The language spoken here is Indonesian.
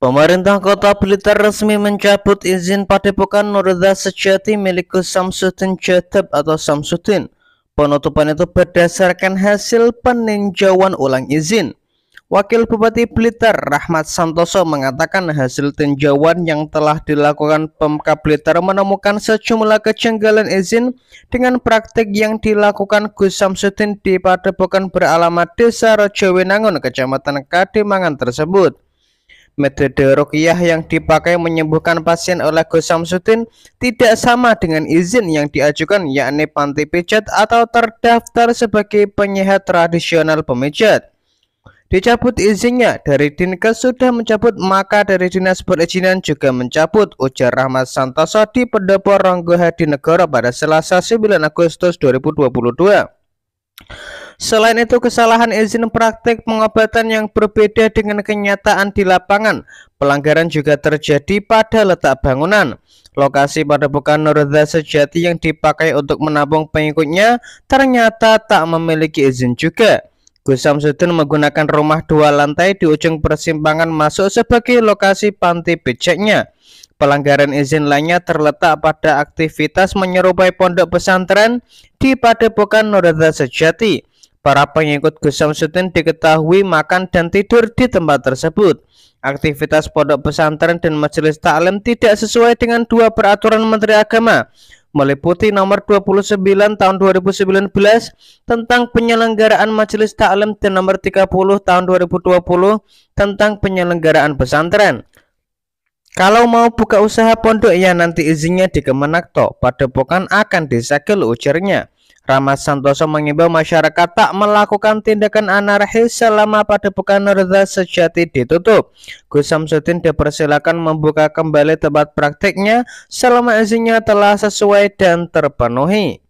Pemerintah Kota Blitar resmi mencabut izin padepokan Nurda Sejati milik Gus Samsudin atau Samsudin. Penutupan itu berdasarkan hasil peninjauan ulang izin. Wakil Bupati Blitar Rahmat Santoso mengatakan hasil tinjauan yang telah dilakukan Pemkab Blitar menemukan sejumlah kejanggalan izin dengan praktik yang dilakukan Gus Samsudin di Padepokan beralamat Desa Rojowinangun, Kecamatan Kadimangan tersebut. Metode rukiah yang dipakai menyembuhkan pasien oleh Gus Samsudin tidak sama dengan izin yang diajukan yakni panti pijat atau terdaftar sebagai penyehat tradisional pemijat. Dicabut izinnya dari Dinkes sudah mencabut maka dari Dinas Perizinan juga mencabut ujar Rahmat Santoso di Pendopo Ronggo Hadinegoro pada Selasa 9 Agustus 2022. Selain itu, kesalahan izin praktik pengobatan yang berbeda dengan kenyataan di lapangan. Pelanggaran juga terjadi pada letak bangunan. Lokasi pada padepokan Nurda sejati yang dipakai untuk menabung pengikutnya ternyata tak memiliki izin juga. Gus Samsudin menggunakan rumah dua lantai di ujung persimpangan masuk sebagai lokasi panti beceknya. Pelanggaran izin lainnya terletak pada aktivitas menyerupai pondok pesantren di Padepokan Nurada Sejati. Para pengikut Gus Samsudin diketahui makan dan tidur di tempat tersebut. Aktivitas pondok pesantren dan majelis taklim tidak sesuai dengan dua peraturan Menteri Agama meliputi nomor 29 tahun 2019 tentang penyelenggaraan majelis taklim dan nomor 30 tahun 2020 tentang penyelenggaraan pesantren. Kalau mau buka usaha pondok ya nanti izinnya di Kemenakto, padepokan akan disegel ujarnya. Camat Santoso mengimbau masyarakat tak melakukan tindakan anarkis selama pada padepokan Norda Sejati ditutup. Gus Samsudin dipersilakan membuka kembali tempat praktiknya selama izinnya telah sesuai dan terpenuhi.